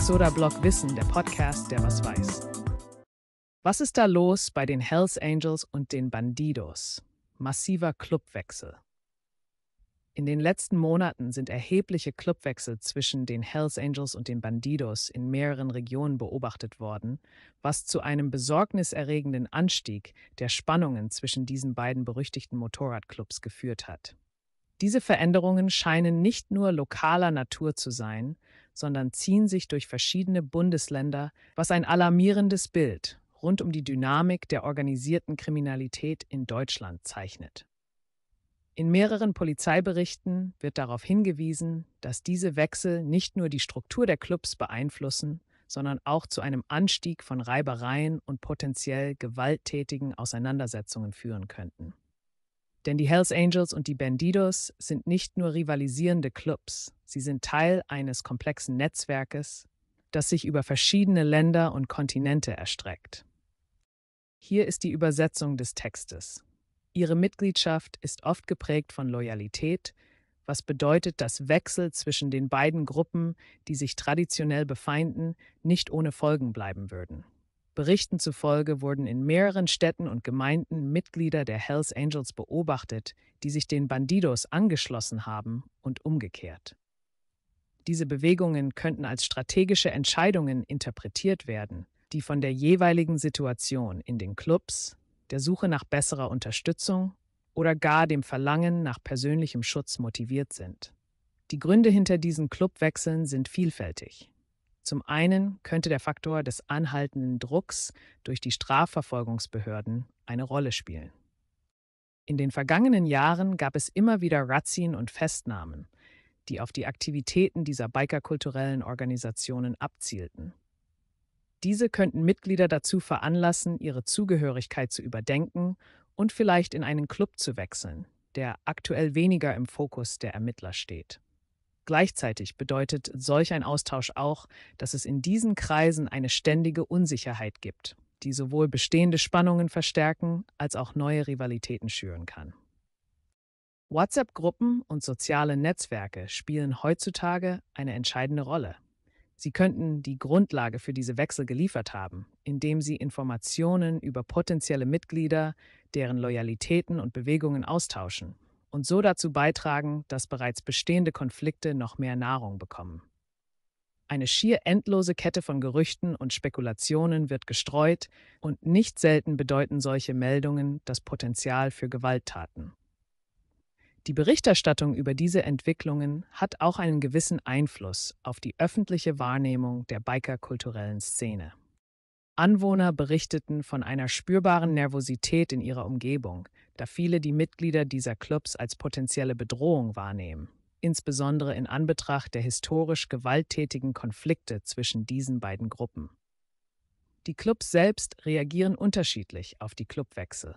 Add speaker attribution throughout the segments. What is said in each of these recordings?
Speaker 1: Soda-Blog Wissen, der Podcast, der was weiß. Was ist da los bei den Hells Angels und den Bandidos? Massiver Clubwechsel. In den letzten Monaten sind erhebliche Clubwechsel zwischen den Hells Angels und den Bandidos in mehreren Regionen beobachtet worden, was zu einem besorgniserregenden Anstieg der Spannungen zwischen diesen beiden berüchtigten Motorradclubs geführt hat. Diese Veränderungen scheinen nicht nur lokaler Natur zu sein, sondern ziehen sich durch verschiedene Bundesländer, was ein alarmierendes Bild rund um die Dynamik der organisierten Kriminalität in Deutschland zeichnet. In mehreren Polizeiberichten wird darauf hingewiesen, dass diese Wechsel nicht nur die Struktur der Clubs beeinflussen, sondern auch zu einem Anstieg von Reibereien und potenziell gewalttätigen Auseinandersetzungen führen könnten. Denn die Hells Angels und die Bandidos sind nicht nur rivalisierende Clubs, sie sind Teil eines komplexen Netzwerkes, das sich über verschiedene Länder und Kontinente erstreckt. Hier ist die Übersetzung des Textes. Ihre Mitgliedschaft ist oft geprägt von Loyalität, was bedeutet, dass Wechsel zwischen den beiden Gruppen, die sich traditionell befeinden, nicht ohne Folgen bleiben würden. Berichten zufolge wurden in mehreren Städten und Gemeinden Mitglieder der Hells Angels beobachtet, die sich den Bandidos angeschlossen haben und umgekehrt. Diese Bewegungen könnten als strategische Entscheidungen interpretiert werden, die von der jeweiligen Situation in den Clubs, der Suche nach besserer Unterstützung oder gar dem Verlangen nach persönlichem Schutz motiviert sind. Die Gründe hinter diesen Clubwechseln sind vielfältig. Zum einen könnte der Faktor des anhaltenden Drucks durch die Strafverfolgungsbehörden eine Rolle spielen. In den vergangenen Jahren gab es immer wieder Razzien und Festnahmen, die auf die Aktivitäten dieser bikerkulturellen Organisationen abzielten. Diese könnten Mitglieder dazu veranlassen, ihre Zugehörigkeit zu überdenken und vielleicht in einen Club zu wechseln, der aktuell weniger im Fokus der Ermittler steht. Gleichzeitig bedeutet solch ein Austausch auch, dass es in diesen Kreisen eine ständige Unsicherheit gibt, die sowohl bestehende Spannungen verstärken als auch neue Rivalitäten schüren kann. WhatsApp-Gruppen und soziale Netzwerke spielen heutzutage eine entscheidende Rolle. Sie könnten die Grundlage für diese Wechsel geliefert haben, indem sie Informationen über potenzielle Mitglieder, deren Loyalitäten und Bewegungen austauschen und so dazu beitragen, dass bereits bestehende Konflikte noch mehr Nahrung bekommen. Eine schier endlose Kette von Gerüchten und Spekulationen wird gestreut und nicht selten bedeuten solche Meldungen das Potenzial für Gewalttaten. Die Berichterstattung über diese Entwicklungen hat auch einen gewissen Einfluss auf die öffentliche Wahrnehmung der Biker-kulturellen Szene. Anwohner berichteten von einer spürbaren Nervosität in ihrer Umgebung, da viele die Mitglieder dieser Clubs als potenzielle Bedrohung wahrnehmen, insbesondere in Anbetracht der historisch gewalttätigen Konflikte zwischen diesen beiden Gruppen. Die Clubs selbst reagieren unterschiedlich auf die Clubwechsel.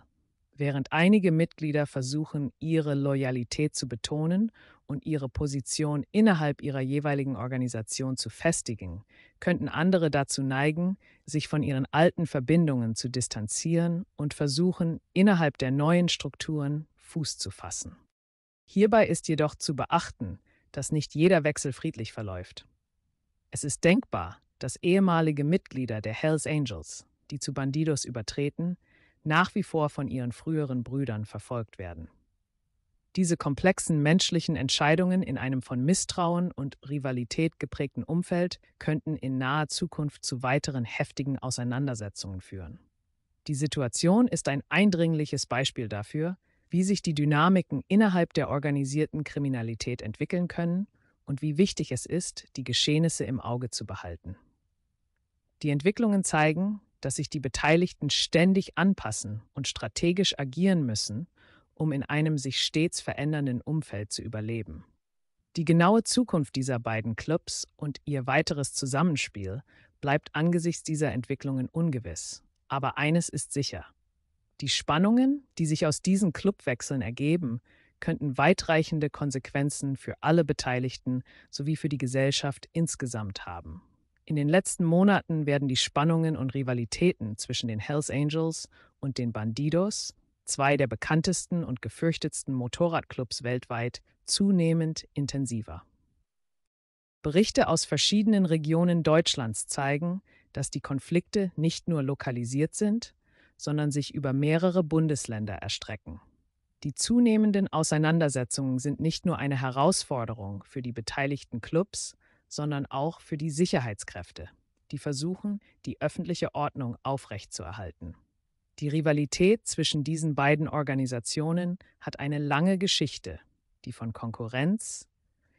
Speaker 1: Während einige Mitglieder versuchen, ihre Loyalität zu betonen und ihre Position innerhalb ihrer jeweiligen Organisation zu festigen, könnten andere dazu neigen, sich von ihren alten Verbindungen zu distanzieren und versuchen, innerhalb der neuen Strukturen Fuß zu fassen. Hierbei ist jedoch zu beachten, dass nicht jeder Wechsel friedlich verläuft. Es ist denkbar, dass ehemalige Mitglieder der Hells Angels, die zu Bandidos übertreten, nach wie vor von ihren früheren Brüdern verfolgt werden. Diese komplexen menschlichen Entscheidungen in einem von Misstrauen und Rivalität geprägten Umfeld könnten in naher Zukunft zu weiteren heftigen Auseinandersetzungen führen. Die Situation ist ein eindringliches Beispiel dafür, wie sich die Dynamiken innerhalb der organisierten Kriminalität entwickeln können und wie wichtig es ist, die Geschehnisse im Auge zu behalten. Die Entwicklungen zeigen, dass sich die Beteiligten ständig anpassen und strategisch agieren müssen, um in einem sich stets verändernden Umfeld zu überleben. Die genaue Zukunft dieser beiden Clubs und ihr weiteres Zusammenspiel bleibt angesichts dieser Entwicklungen ungewiss. Aber eines ist sicher. Die Spannungen, die sich aus diesen Clubwechseln ergeben, könnten weitreichende Konsequenzen für alle Beteiligten sowie für die Gesellschaft insgesamt haben. In den letzten Monaten werden die Spannungen und Rivalitäten zwischen den Hells Angels und den Bandidos, zwei der bekanntesten und gefürchtetsten Motorradclubs weltweit, zunehmend intensiver. Berichte aus verschiedenen Regionen Deutschlands zeigen, dass die Konflikte nicht nur lokalisiert sind, sondern sich über mehrere Bundesländer erstrecken. Die zunehmenden Auseinandersetzungen sind nicht nur eine Herausforderung für die beteiligten Clubs, sondern auch für die Sicherheitskräfte, die versuchen, die öffentliche Ordnung aufrechtzuerhalten. Die Rivalität zwischen diesen beiden Organisationen hat eine lange Geschichte, die von Konkurrenz,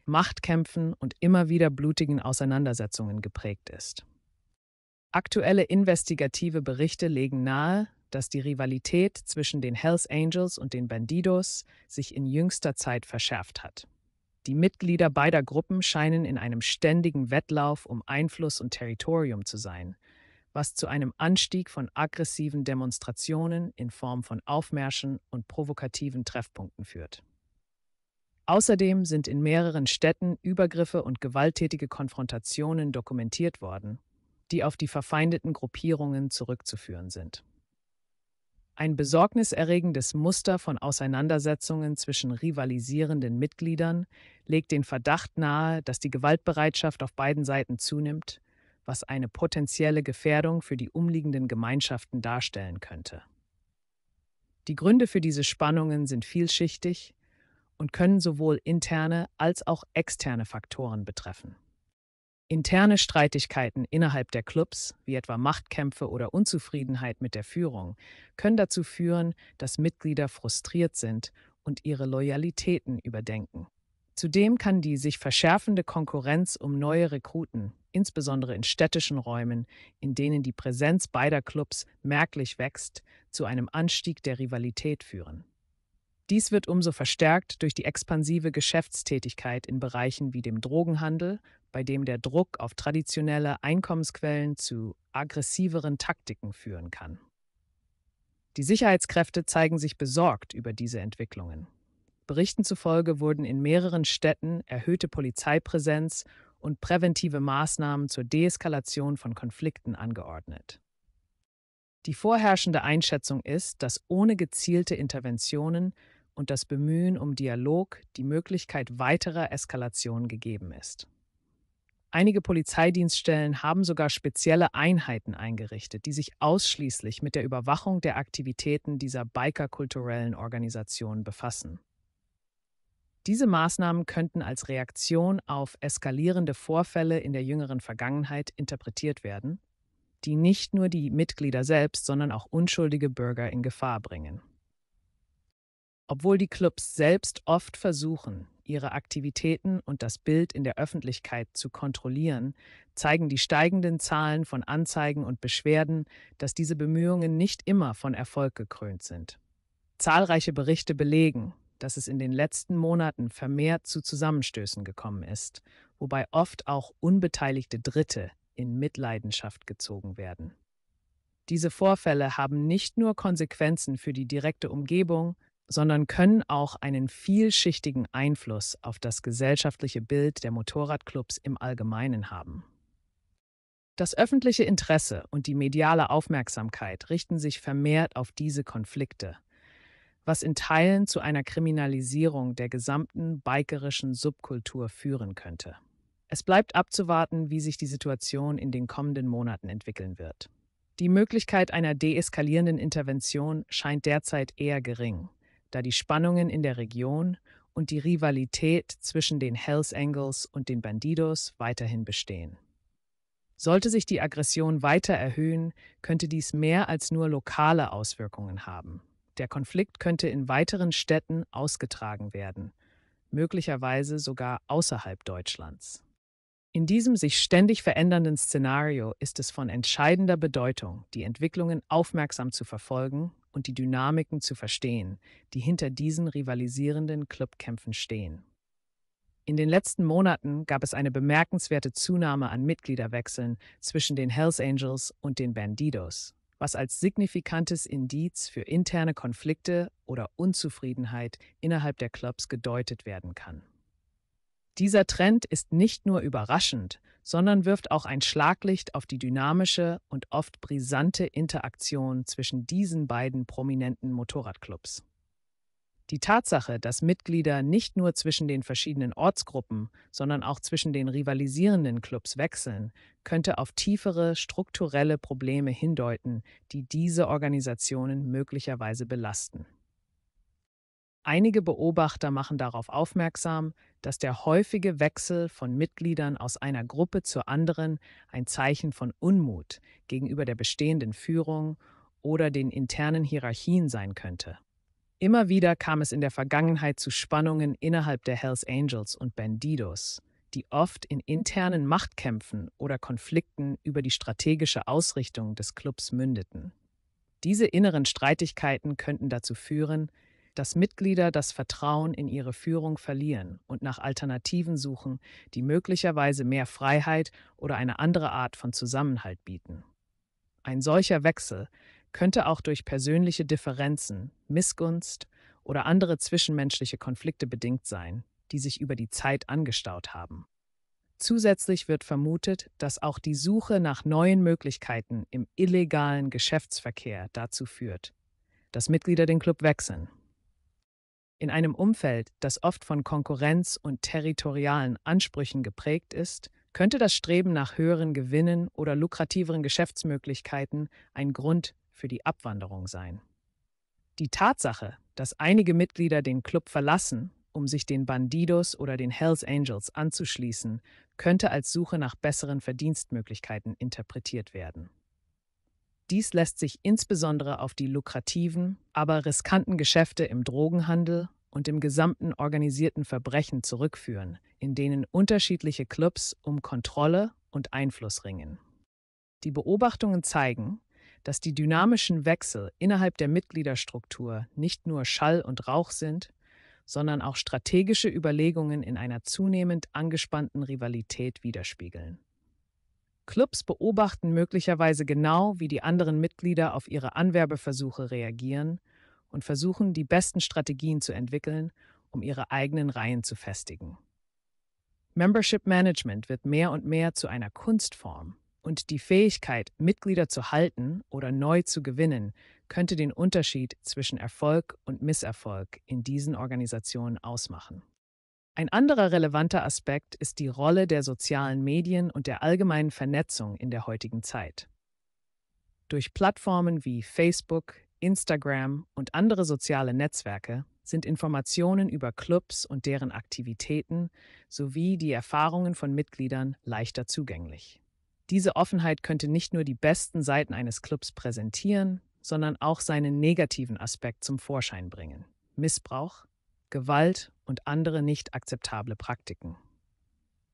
Speaker 1: Machtkämpfen und immer wieder blutigen Auseinandersetzungen geprägt ist. Aktuelle investigative Berichte legen nahe, dass die Rivalität zwischen den Hells Angels und den Bandidos sich in jüngster Zeit verschärft hat. Die Mitglieder beider Gruppen scheinen in einem ständigen Wettlauf um Einfluss und Territorium zu sein, was zu einem Anstieg von aggressiven Demonstrationen in Form von Aufmärschen und provokativen Treffpunkten führt. Außerdem sind in mehreren Städten Übergriffe und gewalttätige Konfrontationen dokumentiert worden, die auf die verfeindeten Gruppierungen zurückzuführen sind. Ein besorgniserregendes Muster von Auseinandersetzungen zwischen rivalisierenden Mitgliedern legt den Verdacht nahe, dass die Gewaltbereitschaft auf beiden Seiten zunimmt, was eine potenzielle Gefährdung für die umliegenden Gemeinschaften darstellen könnte. Die Gründe für diese Spannungen sind vielschichtig und können sowohl interne als auch externe Faktoren betreffen. Interne Streitigkeiten innerhalb der Clubs, wie etwa Machtkämpfe oder Unzufriedenheit mit der Führung, können dazu führen, dass Mitglieder frustriert sind und ihre Loyalitäten überdenken. Zudem kann die sich verschärfende Konkurrenz um neue Rekruten, insbesondere in städtischen Räumen, in denen die Präsenz beider Clubs merklich wächst, zu einem Anstieg der Rivalität führen. Dies wird umso verstärkt durch die expansive Geschäftstätigkeit in Bereichen wie dem Drogenhandel, bei dem der Druck auf traditionelle Einkommensquellen zu aggressiveren Taktiken führen kann. Die Sicherheitskräfte zeigen sich besorgt über diese Entwicklungen. Berichten zufolge wurden in mehreren Städten erhöhte Polizeipräsenz und präventive Maßnahmen zur Deeskalation von Konflikten angeordnet. Die vorherrschende Einschätzung ist, dass ohne gezielte Interventionen und das Bemühen um Dialog die Möglichkeit weiterer Eskalation gegeben ist. Einige Polizeidienststellen haben sogar spezielle Einheiten eingerichtet, die sich ausschließlich mit der Überwachung der Aktivitäten dieser Biker-kulturellen Organisationen befassen. Diese Maßnahmen könnten als Reaktion auf eskalierende Vorfälle in der jüngeren Vergangenheit interpretiert werden, die nicht nur die Mitglieder selbst, sondern auch unschuldige Bürger in Gefahr bringen. Obwohl die Clubs selbst oft versuchen, ihre Aktivitäten und das Bild in der Öffentlichkeit zu kontrollieren, zeigen die steigenden Zahlen von Anzeigen und Beschwerden, dass diese Bemühungen nicht immer von Erfolg gekrönt sind. Zahlreiche Berichte belegen, dass es in den letzten Monaten vermehrt zu Zusammenstößen gekommen ist, wobei oft auch unbeteiligte Dritte in Mitleidenschaft gezogen werden. Diese Vorfälle haben nicht nur Konsequenzen für die direkte Umgebung, sondern können auch einen vielschichtigen Einfluss auf das gesellschaftliche Bild der Motorradclubs im Allgemeinen haben. Das öffentliche Interesse und die mediale Aufmerksamkeit richten sich vermehrt auf diese Konflikte, was in Teilen zu einer Kriminalisierung der gesamten bikerischen Subkultur führen könnte. Es bleibt abzuwarten, wie sich die Situation in den kommenden Monaten entwickeln wird. Die Möglichkeit einer deeskalierenden Intervention scheint derzeit eher gering da die Spannungen in der Region und die Rivalität zwischen den Hells Angels und den Bandidos weiterhin bestehen. Sollte sich die Aggression weiter erhöhen, könnte dies mehr als nur lokale Auswirkungen haben. Der Konflikt könnte in weiteren Städten ausgetragen werden, möglicherweise sogar außerhalb Deutschlands. In diesem sich ständig verändernden Szenario ist es von entscheidender Bedeutung, die Entwicklungen aufmerksam zu verfolgen und die Dynamiken zu verstehen, die hinter diesen rivalisierenden Clubkämpfen stehen. In den letzten Monaten gab es eine bemerkenswerte Zunahme an Mitgliederwechseln zwischen den Hells Angels und den Bandidos, was als signifikantes Indiz für interne Konflikte oder Unzufriedenheit innerhalb der Clubs gedeutet werden kann. Dieser Trend ist nicht nur überraschend, sondern wirft auch ein Schlaglicht auf die dynamische und oft brisante Interaktion zwischen diesen beiden prominenten Motorradclubs. Die Tatsache, dass Mitglieder nicht nur zwischen den verschiedenen Ortsgruppen, sondern auch zwischen den rivalisierenden Clubs wechseln, könnte auf tiefere strukturelle Probleme hindeuten, die diese Organisationen möglicherweise belasten. Einige Beobachter machen darauf aufmerksam, dass der häufige Wechsel von Mitgliedern aus einer Gruppe zur anderen ein Zeichen von Unmut gegenüber der bestehenden Führung oder den internen Hierarchien sein könnte. Immer wieder kam es in der Vergangenheit zu Spannungen innerhalb der Hells Angels und Bandidos, die oft in mhm. internen Machtkämpfen oder Konflikten über die strategische Ausrichtung des Clubs mündeten. Diese inneren Streitigkeiten könnten dazu führen, dass Mitglieder das Vertrauen in ihre Führung verlieren und nach Alternativen suchen, die möglicherweise mehr Freiheit oder eine andere Art von Zusammenhalt bieten. Ein solcher Wechsel könnte auch durch persönliche Differenzen, Missgunst oder andere zwischenmenschliche Konflikte bedingt sein, die sich über die Zeit angestaut haben. Zusätzlich wird vermutet, dass auch die Suche nach neuen Möglichkeiten im illegalen Geschäftsverkehr dazu führt, dass Mitglieder den Club wechseln. In einem Umfeld, das oft von Konkurrenz und territorialen Ansprüchen geprägt ist, könnte das Streben nach höheren Gewinnen oder lukrativeren Geschäftsmöglichkeiten ein Grund für die Abwanderung sein. Die Tatsache, dass einige Mitglieder den Club verlassen, um sich den Bandidos oder den Hells Angels anzuschließen, könnte als Suche nach besseren Verdienstmöglichkeiten interpretiert werden. Dies lässt sich insbesondere auf die lukrativen, aber riskanten Geschäfte im Drogenhandel und im gesamten organisierten Verbrechen zurückführen, in denen unterschiedliche Clubs um Kontrolle und Einfluss ringen. Die Beobachtungen zeigen, dass die dynamischen Wechsel innerhalb der Mitgliederstruktur nicht nur Schall und Rauch sind, sondern auch strategische Überlegungen in einer zunehmend angespannten Rivalität widerspiegeln. Clubs beobachten möglicherweise genau, wie die anderen Mitglieder auf ihre Anwerbeversuche reagieren und versuchen, die besten Strategien zu entwickeln, um ihre eigenen Reihen zu festigen. Membership Management wird mehr und mehr zu einer Kunstform und die Fähigkeit, Mitglieder zu halten oder neu zu gewinnen, könnte den Unterschied zwischen Erfolg und Misserfolg in diesen Organisationen ausmachen. Ein anderer relevanter Aspekt ist die Rolle der sozialen Medien und der allgemeinen Vernetzung in der heutigen Zeit. Durch Plattformen wie Facebook, Instagram und andere soziale Netzwerke sind Informationen über Clubs und deren Aktivitäten sowie die Erfahrungen von Mitgliedern leichter zugänglich. Diese Offenheit könnte nicht nur die besten Seiten eines Clubs präsentieren, sondern auch seinen negativen Aspekt zum Vorschein bringen. Missbrauch, Gewalt und andere nicht akzeptable Praktiken.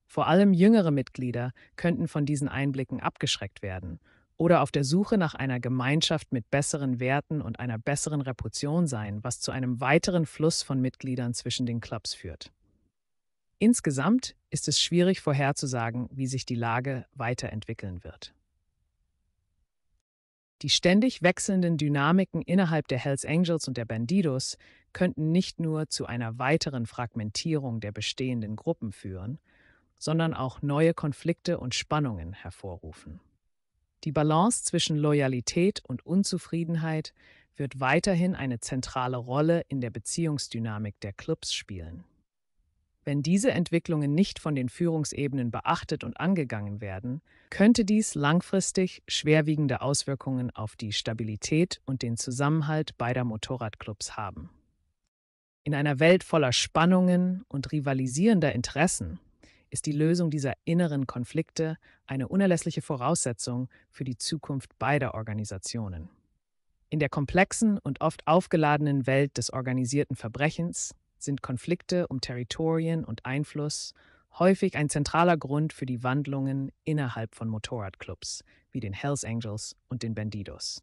Speaker 1: Vor allem jüngere Mitglieder könnten von diesen Einblicken abgeschreckt werden oder auf der Suche nach einer Gemeinschaft mit besseren Werten und einer besseren Reputation sein, was zu einem weiteren Fluss von Mitgliedern zwischen den Clubs führt. Insgesamt ist es schwierig vorherzusagen, wie sich die Lage weiterentwickeln wird. Die ständig wechselnden Dynamiken innerhalb der Hells Angels und der Bandidos könnten nicht nur zu einer weiteren Fragmentierung der bestehenden Gruppen führen, sondern auch neue Konflikte und Spannungen hervorrufen. Die Balance zwischen Loyalität und Unzufriedenheit wird weiterhin eine zentrale Rolle in der Beziehungsdynamik der Clubs spielen. Wenn diese Entwicklungen nicht von den Führungsebenen beachtet und angegangen werden, könnte dies langfristig schwerwiegende Auswirkungen auf die Stabilität und den Zusammenhalt beider Motorradclubs haben. In einer Welt voller Spannungen und rivalisierender Interessen ist die Lösung dieser inneren Konflikte eine unerlässliche Voraussetzung für die Zukunft beider Organisationen. In der komplexen und oft aufgeladenen Welt des organisierten Verbrechens sind Konflikte um Territorien und Einfluss häufig ein zentraler Grund für die Wandlungen innerhalb von Motorradclubs wie den Hells Angels und den Bandidos.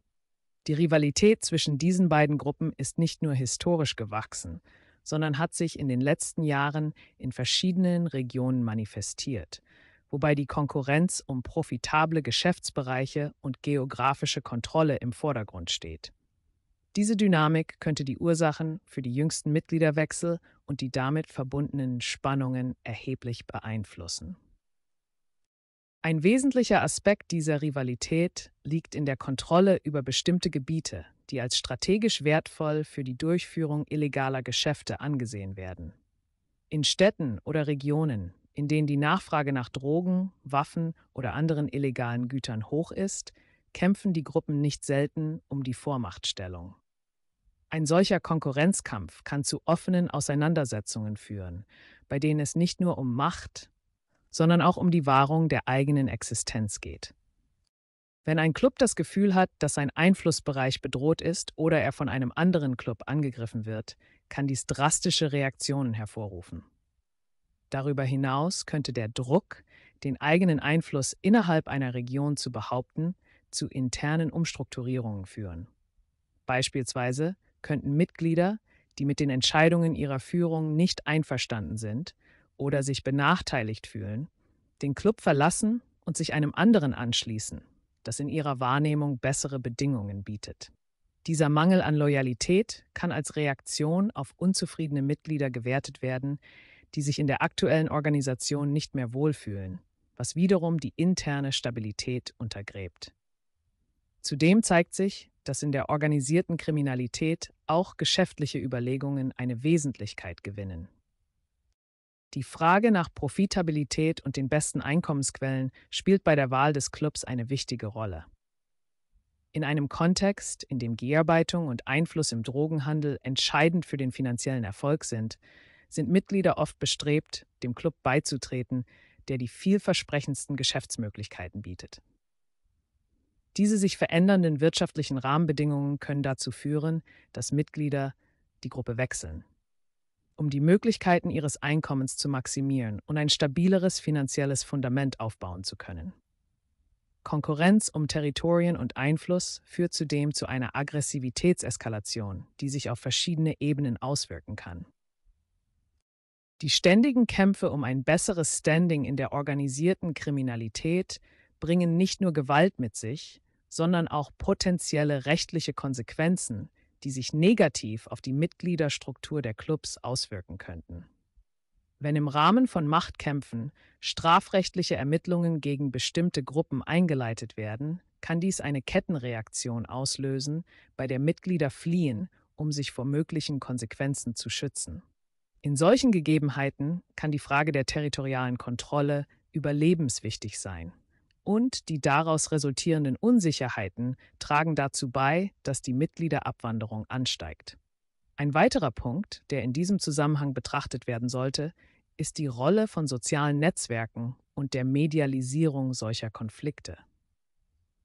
Speaker 1: Die Rivalität zwischen diesen beiden Gruppen ist nicht nur historisch gewachsen, sondern hat sich in den letzten Jahren in verschiedenen Regionen manifestiert, wobei die Konkurrenz um profitable Geschäftsbereiche und geografische Kontrolle im Vordergrund steht. Diese Dynamik könnte die Ursachen für die jüngsten Mitgliederwechsel und die damit verbundenen Spannungen erheblich beeinflussen. Ein wesentlicher Aspekt dieser Rivalität liegt in der Kontrolle über bestimmte Gebiete, die als strategisch wertvoll für die Durchführung illegaler Geschäfte angesehen werden. In Städten oder Regionen, in denen die Nachfrage nach Drogen, Waffen oder anderen illegalen Gütern hoch ist, kämpfen die Gruppen nicht selten um die Vormachtstellung. Ein solcher Konkurrenzkampf kann zu offenen Auseinandersetzungen führen, bei denen es nicht nur um Macht, sondern auch um die Wahrung der eigenen Existenz geht. Wenn ein Club das Gefühl hat, dass sein Einflussbereich bedroht ist oder er von einem anderen Club angegriffen wird, kann dies drastische Reaktionen hervorrufen. Darüber hinaus könnte der Druck, den eigenen Einfluss innerhalb einer Region zu behaupten, zu internen Umstrukturierungen führen. Beispielsweise könnten Mitglieder, die mit den Entscheidungen ihrer Führung nicht einverstanden sind oder sich benachteiligt fühlen, den Club verlassen und sich einem anderen anschließen, das in ihrer Wahrnehmung bessere Bedingungen bietet. Dieser Mangel an Loyalität kann als Reaktion auf unzufriedene Mitglieder gewertet werden, die sich in der aktuellen Organisation nicht mehr wohlfühlen, was wiederum die interne Stabilität untergräbt. Zudem zeigt sich, dass in der organisierten Kriminalität auch geschäftliche Überlegungen eine Wesentlichkeit gewinnen. Die Frage nach Profitabilität und den besten Einkommensquellen spielt bei der Wahl des Clubs eine wichtige Rolle. In einem Kontext, in dem Gearbeitung und Einfluss im Drogenhandel entscheidend für den finanziellen Erfolg sind, sind Mitglieder oft bestrebt, dem Club beizutreten, der die vielversprechendsten Geschäftsmöglichkeiten bietet. Diese sich verändernden wirtschaftlichen Rahmenbedingungen können dazu führen, dass Mitglieder die Gruppe wechseln. Um die Möglichkeiten ihres Einkommens zu maximieren und ein stabileres finanzielles Fundament aufbauen zu können. Konkurrenz um Territorien und Einfluss führt zudem zu einer Aggressivitätseskalation, die sich auf verschiedene Ebenen auswirken kann. Die ständigen Kämpfe um ein besseres Standing in der organisierten Kriminalität bringen nicht nur Gewalt mit sich, sondern auch potenzielle rechtliche Konsequenzen, die sich negativ auf die Mitgliederstruktur der Clubs auswirken könnten. Wenn im Rahmen von Machtkämpfen strafrechtliche Ermittlungen gegen bestimmte Gruppen eingeleitet werden, kann dies eine Kettenreaktion auslösen, bei der Mitglieder fliehen, um sich vor möglichen Konsequenzen zu schützen. In solchen Gegebenheiten kann die Frage der territorialen Kontrolle überlebenswichtig sein und die daraus resultierenden Unsicherheiten tragen dazu bei, dass die Mitgliederabwanderung ansteigt. Ein weiterer Punkt, der in diesem Zusammenhang betrachtet werden sollte, ist die Rolle von sozialen Netzwerken und der Medialisierung solcher Konflikte.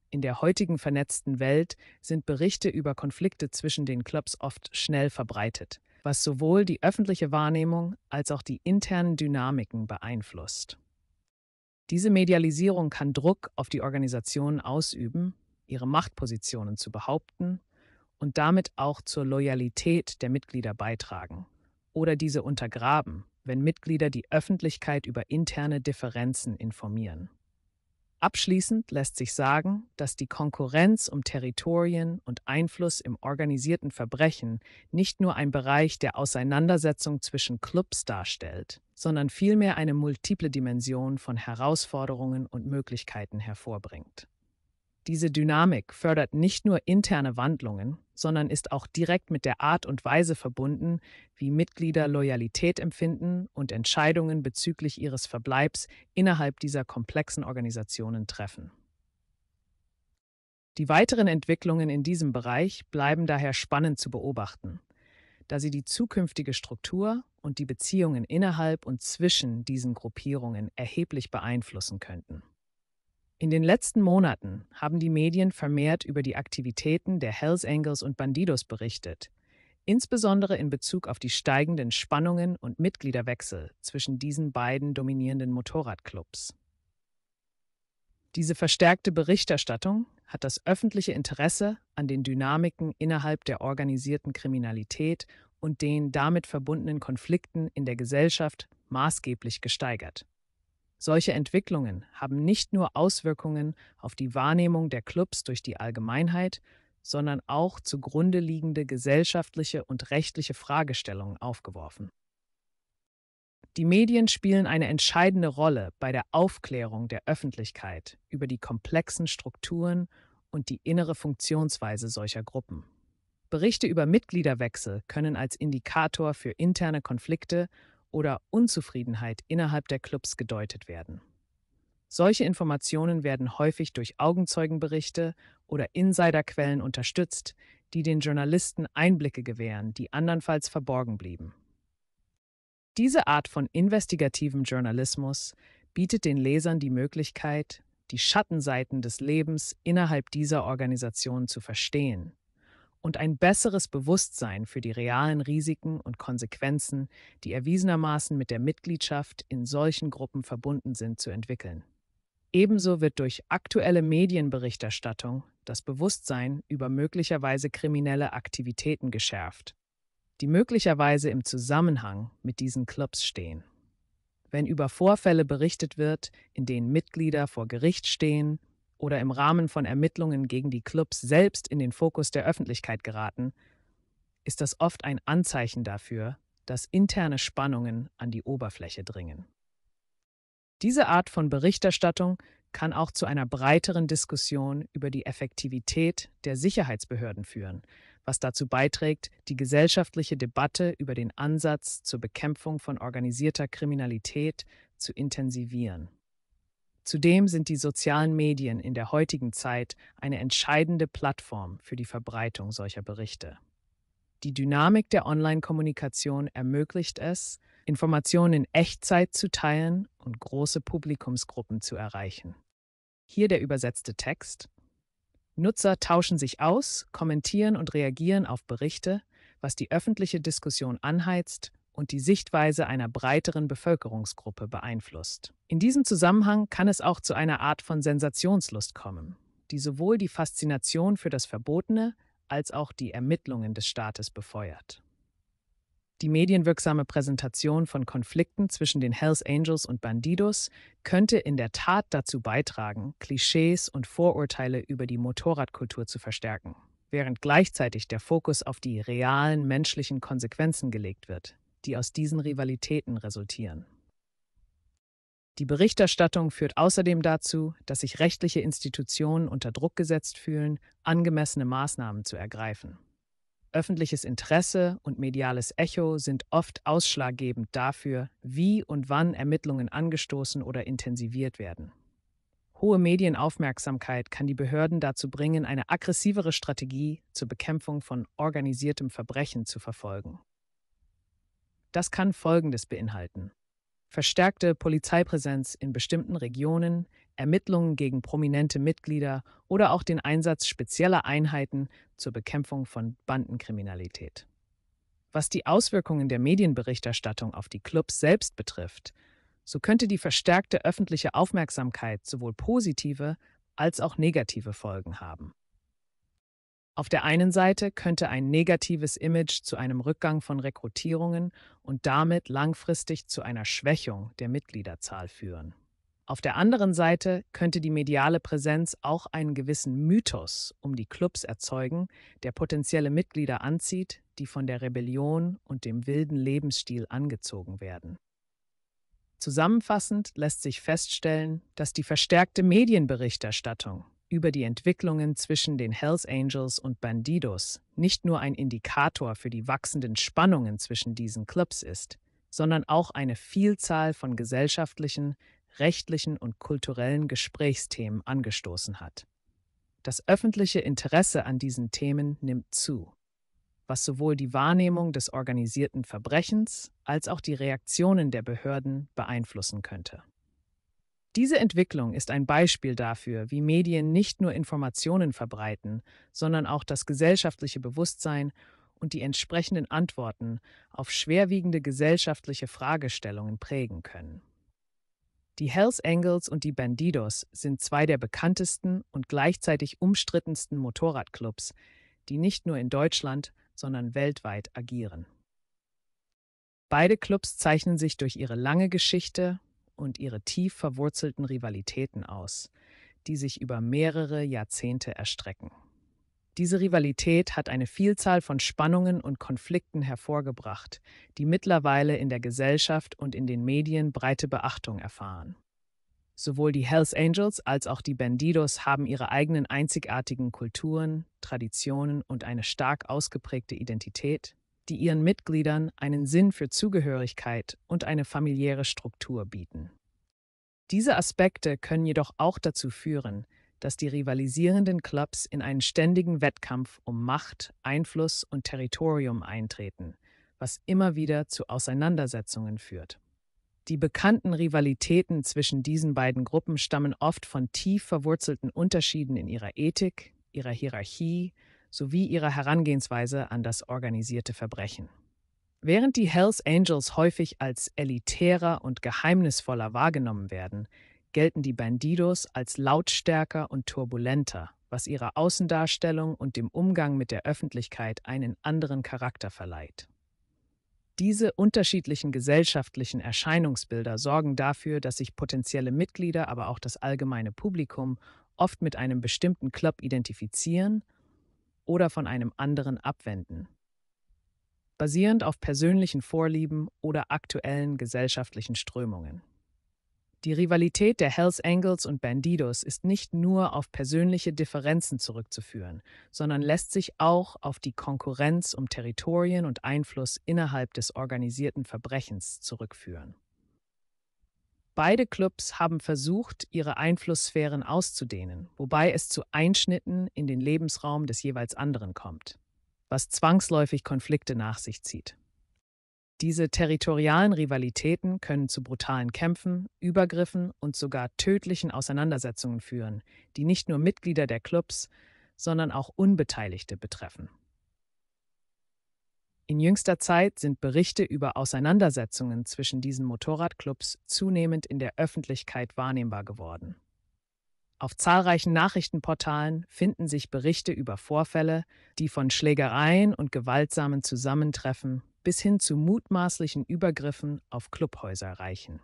Speaker 1: In der heutigen vernetzten Welt sind Berichte über Konflikte zwischen den Clubs oft schnell verbreitet, was sowohl die öffentliche Wahrnehmung als auch die internen Dynamiken beeinflusst. Diese Medialisierung kann Druck auf die Organisationen ausüben, ihre Machtpositionen zu behaupten und damit auch zur Loyalität der Mitglieder beitragen oder diese untergraben, wenn Mitglieder die Öffentlichkeit über interne Differenzen informieren. Abschließend lässt sich sagen, dass die Konkurrenz um Territorien und Einfluss im organisierten Verbrechen nicht nur ein Bereich der Auseinandersetzung zwischen Clubs darstellt, sondern vielmehr eine multiple Dimension von Herausforderungen und Möglichkeiten hervorbringt. Diese Dynamik fördert nicht nur interne Wandlungen, sondern ist auch direkt mit der Art und Weise verbunden, wie Mitglieder Loyalität empfinden und Entscheidungen bezüglich ihres Verbleibs innerhalb dieser komplexen Organisationen treffen. Die weiteren Entwicklungen in diesem Bereich bleiben daher spannend zu beobachten, da sie die zukünftige Struktur und die Beziehungen innerhalb und zwischen diesen Gruppierungen erheblich beeinflussen könnten. In den letzten Monaten haben die Medien vermehrt über die Aktivitäten der Hells Angels und Bandidos berichtet, insbesondere in Bezug auf die steigenden Spannungen und Mitgliederwechsel zwischen diesen beiden dominierenden Motorradclubs. Diese verstärkte Berichterstattung hat das öffentliche Interesse an den Dynamiken innerhalb der organisierten Kriminalität und den damit verbundenen Konflikten in der Gesellschaft maßgeblich gesteigert. Solche Entwicklungen haben nicht nur Auswirkungen auf die Wahrnehmung der Clubs durch die Allgemeinheit, sondern auch zugrunde liegende gesellschaftliche und rechtliche Fragestellungen aufgeworfen. Die Medien spielen eine entscheidende Rolle bei der Aufklärung der Öffentlichkeit über die komplexen Strukturen und die innere Funktionsweise solcher Gruppen. Berichte über Mitgliederwechsel können als Indikator für interne Konflikte oder Unzufriedenheit innerhalb der Clubs gedeutet werden. Solche Informationen werden häufig durch Augenzeugenberichte oder Insiderquellen unterstützt, die den Journalisten Einblicke gewähren, die andernfalls verborgen blieben. Diese Art von investigativem Journalismus bietet den Lesern die Möglichkeit, die Schattenseiten des Lebens innerhalb dieser Organisation zu verstehen und ein besseres Bewusstsein für die realen Risiken und Konsequenzen, die erwiesenermaßen mit der Mitgliedschaft in solchen Gruppen verbunden sind, zu entwickeln. Ebenso wird durch aktuelle Medienberichterstattung das Bewusstsein über möglicherweise kriminelle Aktivitäten geschärft, die möglicherweise im Zusammenhang mit diesen Clubs stehen. Wenn über Vorfälle berichtet wird, in denen Mitglieder vor Gericht stehen oder im Rahmen von Ermittlungen gegen die Clubs selbst in den Fokus der Öffentlichkeit geraten, ist das oft ein Anzeichen dafür, dass interne Spannungen an die Oberfläche dringen. Diese Art von Berichterstattung kann auch zu einer breiteren Diskussion über die Effektivität der Sicherheitsbehörden führen, was dazu beiträgt, die gesellschaftliche Debatte über den Ansatz zur Bekämpfung von organisierter Kriminalität zu intensivieren. Zudem sind die sozialen Medien in der heutigen Zeit eine entscheidende Plattform für die Verbreitung solcher Berichte. Die Dynamik der Online-Kommunikation ermöglicht es, Informationen in Echtzeit zu teilen und große Publikumsgruppen zu erreichen. Hier der übersetzte Text. Nutzer tauschen sich aus, kommentieren und reagieren auf Berichte, was die öffentliche Diskussion anheizt und die Sichtweise einer breiteren Bevölkerungsgruppe beeinflusst. In diesem Zusammenhang kann es auch zu einer Art von Sensationslust kommen, die sowohl die Faszination für das Verbotene als auch die Ermittlungen des Staates befeuert. Die medienwirksame Präsentation von Konflikten zwischen den Hells Angels und Bandidos könnte in der Tat dazu beitragen, Klischees und Vorurteile über die Motorradkultur zu verstärken, während gleichzeitig der Fokus auf die realen menschlichen Konsequenzen gelegt wird, die aus diesen Rivalitäten resultieren. Die Berichterstattung führt außerdem dazu, dass sich rechtliche Institutionen unter Druck gesetzt fühlen, angemessene Maßnahmen zu ergreifen. Öffentliches Interesse und mediales Echo sind oft ausschlaggebend dafür, wie und wann Ermittlungen angestoßen oder intensiviert werden. Hohe Medienaufmerksamkeit kann die Behörden dazu bringen, eine aggressivere Strategie zur Bekämpfung von organisiertem Verbrechen zu verfolgen. Das kann Folgendes beinhalten. Verstärkte Polizeipräsenz in bestimmten Regionen, Ermittlungen gegen prominente Mitglieder oder auch den Einsatz spezieller Einheiten zur Bekämpfung von Bandenkriminalität. Was die Auswirkungen der Medienberichterstattung auf die Clubs selbst betrifft, so könnte die verstärkte öffentliche Aufmerksamkeit sowohl positive als auch negative Folgen haben. Auf der einen Seite könnte ein negatives Image zu einem Rückgang von Rekrutierungen und damit langfristig zu einer Schwächung der Mitgliederzahl führen. Auf der anderen Seite könnte die mediale Präsenz auch einen gewissen Mythos um die Clubs erzeugen, der potenzielle Mitglieder anzieht, die von der Rebellion und dem wilden Lebensstil angezogen werden. Zusammenfassend lässt sich feststellen, dass die verstärkte Medienberichterstattung über die Entwicklungen zwischen den Hells Angels und Bandidos nicht nur ein Indikator für die wachsenden Spannungen zwischen diesen Clubs ist, sondern auch eine Vielzahl von gesellschaftlichen, rechtlichen und kulturellen Gesprächsthemen angestoßen hat. Das öffentliche Interesse an diesen Themen nimmt zu, was sowohl die Wahrnehmung des organisierten Verbrechens als auch die Reaktionen der Behörden beeinflussen könnte. Diese Entwicklung ist ein Beispiel dafür, wie Medien nicht nur Informationen verbreiten, sondern auch das gesellschaftliche Bewusstsein und die entsprechenden Antworten auf schwerwiegende gesellschaftliche Fragestellungen prägen können. Die Hells Angels und die Bandidos sind zwei der bekanntesten und gleichzeitig umstrittensten Motorradclubs, die nicht nur in Deutschland, sondern weltweit agieren. Beide Clubs zeichnen sich durch ihre lange Geschichte, und ihre tief verwurzelten Rivalitäten aus, die sich über mehrere Jahrzehnte erstrecken. Diese Rivalität hat eine Vielzahl von Spannungen und Konflikten hervorgebracht, die mittlerweile in der Gesellschaft und in den Medien breite Beachtung erfahren. Sowohl die Hells Angels als auch die Bandidos haben ihre eigenen einzigartigen Kulturen, Traditionen und eine stark ausgeprägte Identität, die ihren Mitgliedern einen Sinn für Zugehörigkeit und eine familiäre Struktur bieten. Diese Aspekte können jedoch auch dazu führen, dass die rivalisierenden Clubs in einen ständigen Wettkampf um Macht, Einfluss und Territorium eintreten, was immer wieder zu Auseinandersetzungen führt. Die bekannten Rivalitäten zwischen diesen beiden Gruppen stammen oft von tief verwurzelten Unterschieden in ihrer Ethik, ihrer Hierarchie sowie ihrer Herangehensweise an das organisierte Verbrechen. Während die Hells Angels häufig als elitärer und geheimnisvoller wahrgenommen werden, gelten die Bandidos als lautstärker und turbulenter, was ihrer Außendarstellung und dem Umgang mit der Öffentlichkeit einen anderen Charakter verleiht. Diese unterschiedlichen gesellschaftlichen Erscheinungsbilder sorgen dafür, dass sich potenzielle Mitglieder, aber auch das allgemeine Publikum oft mit einem bestimmten Club identifizieren oder von einem anderen abwenden. Basierend auf persönlichen Vorlieben oder aktuellen gesellschaftlichen Strömungen. Die Rivalität der Hells Angels und Bandidos ist nicht nur auf persönliche Differenzen zurückzuführen, sondern lässt sich auch auf die Konkurrenz um Territorien und Einfluss innerhalb des organisierten Verbrechens zurückführen. Beide Clubs haben versucht, ihre Einflusssphären auszudehnen, wobei es zu Einschnitten in den Lebensraum des jeweils anderen kommt, was zwangsläufig Konflikte nach sich zieht. Diese territorialen Rivalitäten können zu brutalen Kämpfen, Übergriffen und sogar tödlichen Auseinandersetzungen führen, die nicht nur Mitglieder der Clubs, sondern auch Unbeteiligte betreffen. In jüngster Zeit sind Berichte über Auseinandersetzungen zwischen diesen Motorradclubs zunehmend in der Öffentlichkeit wahrnehmbar geworden. Auf zahlreichen Nachrichtenportalen finden sich Berichte über Vorfälle, die von Schlägereien und gewaltsamen Zusammentreffen bis hin zu mutmaßlichen Übergriffen auf Clubhäuser reichen.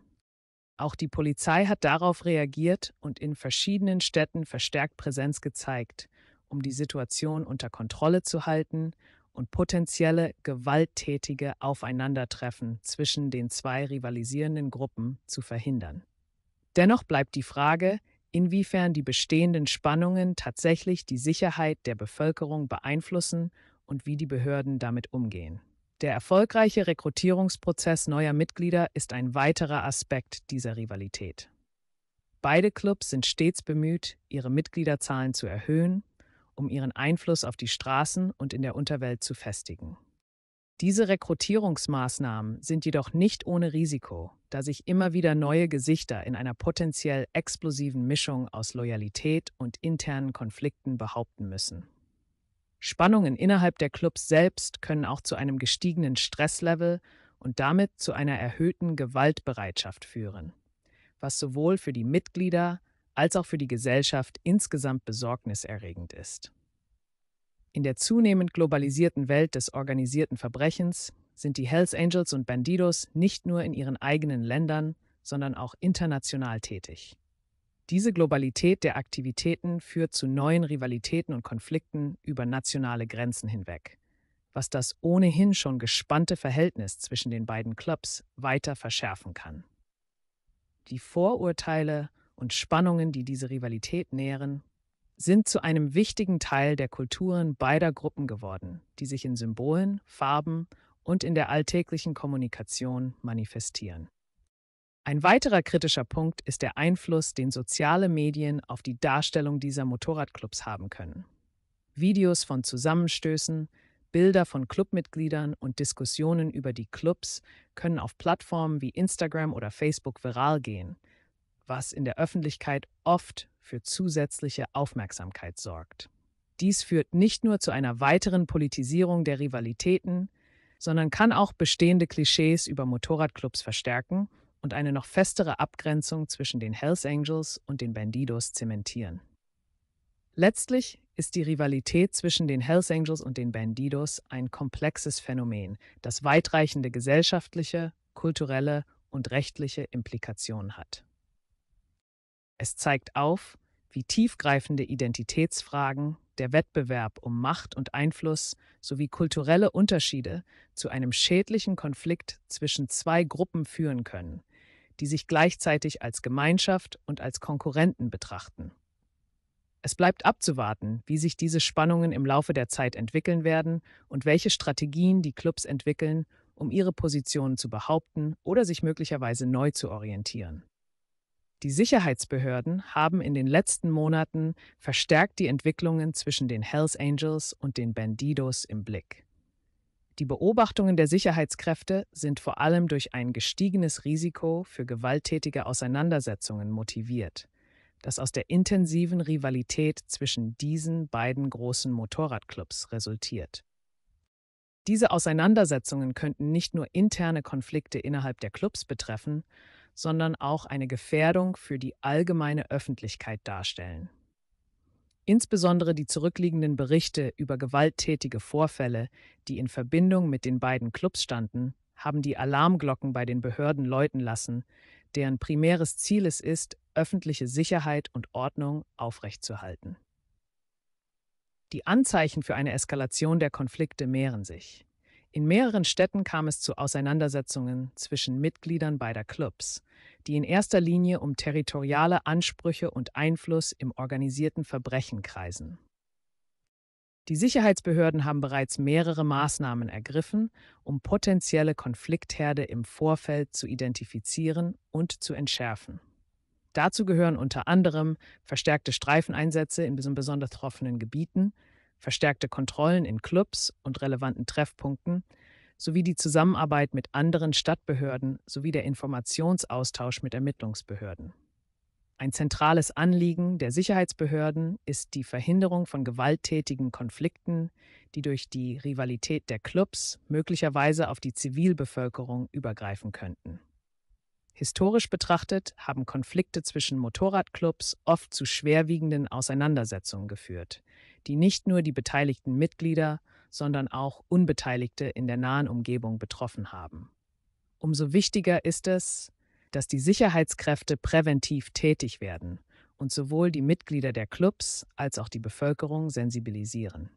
Speaker 1: Auch die Polizei hat darauf reagiert und in verschiedenen Städten verstärkt Präsenz gezeigt, um die Situation unter Kontrolle zu halten und potenzielle gewalttätige Aufeinandertreffen zwischen den zwei rivalisierenden Gruppen zu verhindern. Dennoch bleibt die Frage, inwiefern die bestehenden Spannungen tatsächlich die Sicherheit der Bevölkerung beeinflussen und wie die Behörden damit umgehen. Der erfolgreiche Rekrutierungsprozess neuer Mitglieder ist ein weiterer Aspekt dieser Rivalität. Beide Clubs sind stets bemüht, ihre Mitgliederzahlen zu erhöhen um ihren Einfluss auf die Straßen und in der Unterwelt zu festigen. Diese Rekrutierungsmaßnahmen sind jedoch nicht ohne Risiko, da sich immer wieder neue Gesichter in einer potenziell explosiven Mischung aus Loyalität und internen Konflikten behaupten müssen. Spannungen innerhalb der Clubs selbst können auch zu einem gestiegenen Stresslevel und damit zu einer erhöhten Gewaltbereitschaft führen, was sowohl für die Mitglieder als auch für die Gesellschaft insgesamt besorgniserregend ist. In der zunehmend globalisierten Welt des organisierten Verbrechens sind die Hells Angels und Bandidos nicht nur in ihren eigenen Ländern, sondern auch international tätig. Diese Globalität der Aktivitäten führt zu neuen Rivalitäten und Konflikten über nationale Grenzen hinweg, was das ohnehin schon gespannte Verhältnis zwischen den beiden Clubs weiter verschärfen kann. Die Vorurteile und Spannungen, die diese Rivalität nähren, sind zu einem wichtigen Teil der Kulturen beider Gruppen geworden, die sich in Symbolen, Farben und in der alltäglichen Kommunikation manifestieren. Ein weiterer kritischer Punkt ist der Einfluss, den soziale Medien auf die Darstellung dieser Motorradclubs haben können. Videos von Zusammenstößen, Bilder von Clubmitgliedern und Diskussionen über die Clubs können auf Plattformen wie Instagram oder Facebook viral gehen, was in der Öffentlichkeit oft für zusätzliche Aufmerksamkeit sorgt. Dies führt nicht nur zu einer weiteren Politisierung der Rivalitäten, sondern kann auch bestehende Klischees über Motorradclubs verstärken und eine noch festere Abgrenzung zwischen den Hells Angels und den Bandidos zementieren. Letztlich ist die Rivalität zwischen den Hells Angels und den Bandidos ein komplexes Phänomen, das weitreichende gesellschaftliche, kulturelle und rechtliche Implikationen hat. Es zeigt auf, wie tiefgreifende Identitätsfragen, der Wettbewerb um Macht und Einfluss sowie kulturelle Unterschiede zu einem schädlichen Konflikt zwischen zwei Gruppen führen können, die sich gleichzeitig als Gemeinschaft und als Konkurrenten betrachten. Es bleibt abzuwarten, wie sich diese Spannungen im Laufe der Zeit entwickeln werden und welche Strategien die Clubs entwickeln, um ihre Positionen zu behaupten oder sich möglicherweise neu zu orientieren. Die Sicherheitsbehörden haben in den letzten Monaten verstärkt die Entwicklungen zwischen den Hells Angels und den Bandidos im Blick. Die Beobachtungen der Sicherheitskräfte sind vor allem durch ein gestiegenes Risiko für gewalttätige Auseinandersetzungen motiviert, das aus der intensiven Rivalität zwischen diesen beiden großen Motorradclubs resultiert. Diese Auseinandersetzungen könnten nicht nur interne Konflikte innerhalb der Clubs betreffen, sondern auch eine Gefährdung für die allgemeine Öffentlichkeit darstellen. Insbesondere die zurückliegenden Berichte über gewalttätige Vorfälle, die in Verbindung mit den beiden Clubs standen, haben die Alarmglocken bei den Behörden läuten lassen, deren primäres Ziel es ist, öffentliche Sicherheit und Ordnung aufrechtzuerhalten. Die Anzeichen für eine Eskalation der Konflikte mehren sich. In mehreren Städten kam es zu Auseinandersetzungen zwischen Mitgliedern beider Clubs, die in erster Linie um territoriale Ansprüche und Einfluss im organisierten Verbrechen kreisen. Die Sicherheitsbehörden haben bereits mehrere Maßnahmen ergriffen, um potenzielle Konfliktherde im Vorfeld zu identifizieren und zu entschärfen. Dazu gehören unter anderem verstärkte Streifeneinsätze in besonders betroffenen Gebieten, verstärkte Kontrollen in Clubs und relevanten Treffpunkten sowie die Zusammenarbeit mit anderen Stadtbehörden sowie der Informationsaustausch mit Ermittlungsbehörden. Ein zentrales Anliegen der Sicherheitsbehörden ist die Verhinderung von gewalttätigen Konflikten, die durch die Rivalität der Clubs möglicherweise auf die Zivilbevölkerung übergreifen könnten. Historisch betrachtet haben Konflikte zwischen Motorradclubs oft zu schwerwiegenden Auseinandersetzungen geführt, die nicht nur die beteiligten Mitglieder, sondern auch Unbeteiligte in der nahen Umgebung betroffen haben. Umso wichtiger ist es, dass die Sicherheitskräfte präventiv tätig werden und sowohl die Mitglieder der Clubs als auch die Bevölkerung sensibilisieren.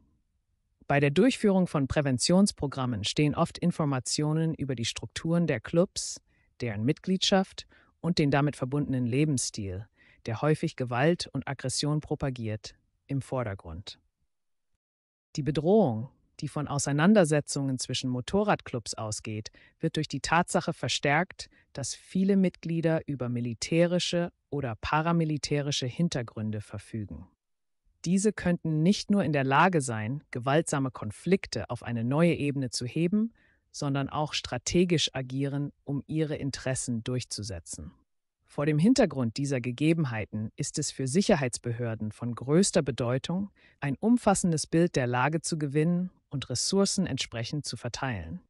Speaker 1: Bei der Durchführung von Präventionsprogrammen stehen oft Informationen über die Strukturen der Clubs, deren Mitgliedschaft und den damit verbundenen Lebensstil, der häufig Gewalt und Aggression propagiert, im Vordergrund. Die Bedrohung, die von Auseinandersetzungen zwischen Motorradclubs ausgeht, wird durch die Tatsache verstärkt, dass viele Mitglieder über militärische oder paramilitärische Hintergründe verfügen. Diese könnten nicht nur in der Lage sein, gewaltsame Konflikte auf eine neue Ebene zu heben, sondern auch strategisch agieren, um ihre Interessen durchzusetzen. Vor dem Hintergrund dieser Gegebenheiten ist es für Sicherheitsbehörden von größter Bedeutung, ein umfassendes Bild der Lage zu gewinnen und Ressourcen entsprechend zu verteilen.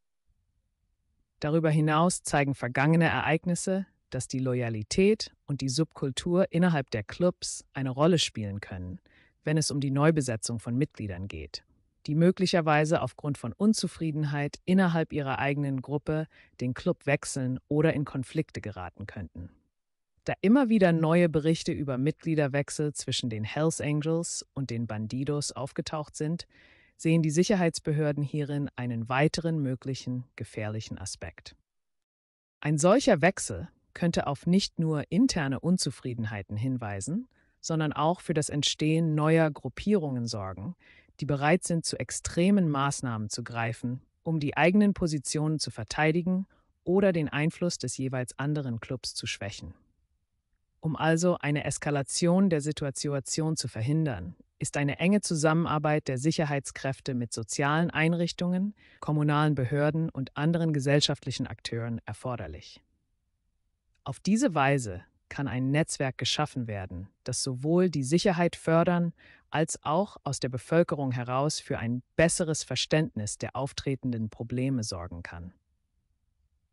Speaker 1: Darüber hinaus zeigen vergangene Ereignisse, dass die Loyalität und die Subkultur innerhalb der Clubs eine Rolle spielen können, wenn es um die Neubesetzung von Mitgliedern geht, die möglicherweise aufgrund von Unzufriedenheit innerhalb ihrer eigenen Gruppe den Club wechseln oder in Konflikte geraten könnten da immer wieder neue Berichte über Mitgliederwechsel zwischen den Hells Angels und den Bandidos aufgetaucht sind, sehen die Sicherheitsbehörden hierin einen weiteren möglichen gefährlichen Aspekt. Ein solcher Wechsel könnte auf nicht nur interne Unzufriedenheiten hinweisen, sondern auch für das Entstehen neuer Gruppierungen sorgen, die bereit sind, zu extremen Maßnahmen zu greifen, um die eigenen Positionen zu verteidigen oder den Einfluss des jeweils anderen Clubs zu schwächen. Um also eine Eskalation der Situation zu verhindern, ist eine enge Zusammenarbeit der Sicherheitskräfte mit sozialen Einrichtungen, kommunalen Behörden und anderen gesellschaftlichen Akteuren erforderlich. Auf diese Weise kann ein Netzwerk geschaffen werden, das sowohl die Sicherheit fördern als auch aus der Bevölkerung heraus für ein besseres Verständnis der auftretenden Probleme sorgen kann.